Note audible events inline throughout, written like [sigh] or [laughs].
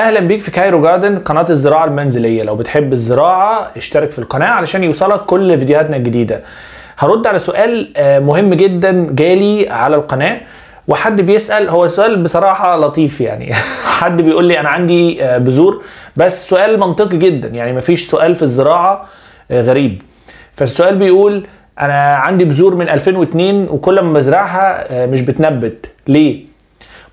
اهلا بيك في كايرو جاردن قناه الزراعه المنزليه لو بتحب الزراعه اشترك في القناه علشان يوصلك كل فيديوهاتنا الجديده هرد على سؤال آه، مهم جدا جالي على القناه وحد بيسال هو سؤال بصراحه لطيف يعني [laughs] حد بيقول لي انا عندي آه، بذور بس سؤال منطقي جدا يعني مفيش سؤال في الزراعه آه، غريب فالسؤال بيقول انا عندي بذور من 2002 وكل ما بزرعها مش بتنبت ليه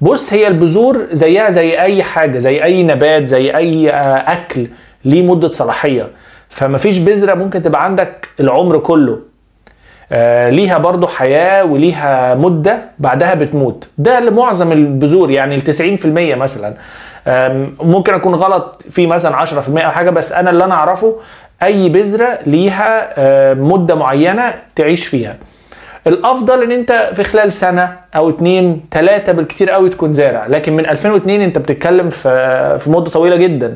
بص هي البذور زيها زي اي حاجه زي اي نبات زي اي آه، اكل ليه مده صلاحيه فمفيش بذره ممكن تبقى عندك العمر كله آه ليها برضو حياة وليها مدة بعدها بتموت ده لمعظم البذور يعني التسعين في المية مثلا ممكن اكون غلط في مثلا 10% او حاجه بس انا اللي انا اعرفه اي بذره ليها آه، مده معينه تعيش فيها الافضل ان انت في خلال سنه او اتنين تلاته بالكتير قوي تكون زارع لكن من 2002 انت بتتكلم في في مده طويله جدا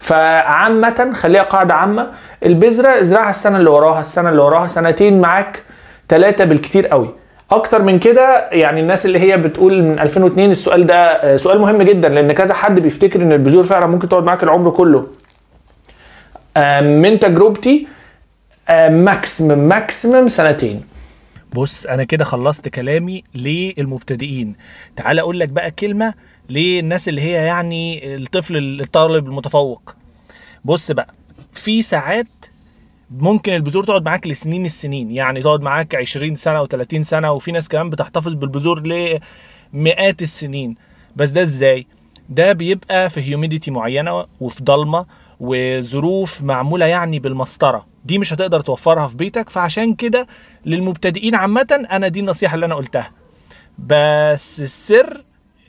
فعامة خليها قاعدة عامة البذرة ازرعها السنة اللي وراها السنة اللي وراها سنتين معاك ثلاثة بالكتير قوي اكتر من كده يعني الناس اللي هي بتقول من 2002 السؤال ده آه، سؤال مهم جدا لان كذا حد بيفتكر ان البذور فعلا ممكن تقعد معاك العمر كله من تجربتي ماكسيمم ماكسيمم سنتين بص انا كده خلصت كلامي للمبتدئين تعال اقول لك بقى كلمه للناس اللي هي يعني الطفل الطالب المتفوق بص بقى في ساعات ممكن البذور تقعد معاك لسنين السنين يعني تقعد معاك 20 سنه و30 سنه وفي ناس كمان بتحتفظ بالبذور لمئات السنين بس ده ازاي ده بيبقى في هيوميديتي معينه وفي ضلمه وظروف معمولة يعني بالمسطرة دي مش هتقدر توفرها في بيتك فعشان كده للمبتدئين عامة أنا دي النصيحة اللي أنا قلتها بس السر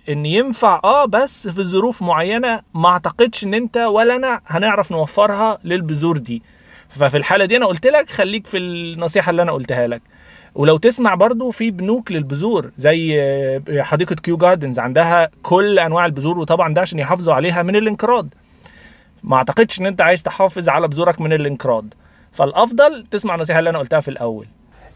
ان ينفع اه بس في ظروف معينه ما اعتقدش ان انت ولا انا هنعرف نوفرها للبذور دي ففي الحاله دي انا قلت لك خليك في النصيحه اللي انا قلتها لك ولو تسمع برضو في بنوك للبذور زي آه، حديقه كيو جاردنز عندها كل انواع البذور وطبعا ده عشان يحافظوا عليها من الانقراض ما اعتقدش ان انت عايز تحافظ على بذورك من الانقراض فالافضل تسمع النصيحه اللي انا قلتها في الاول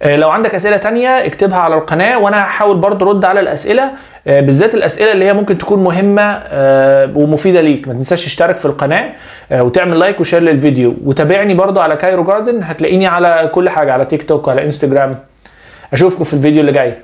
آه، لو عندك اسئله تانية اكتبها على القناه وانا هحاول برضه ارد على الاسئله آه، بالذات الاسئله اللي هي ممكن تكون مهمه آه، ومفيده ليك ما تنساش تشترك في القناه وتعمل لايك وشير للفيديو وتابعني برضه على كايرو جاردن هتلاقيني على كل حاجه على تيك توك وعلى انستجرام اشوفكم في الفيديو اللي جاي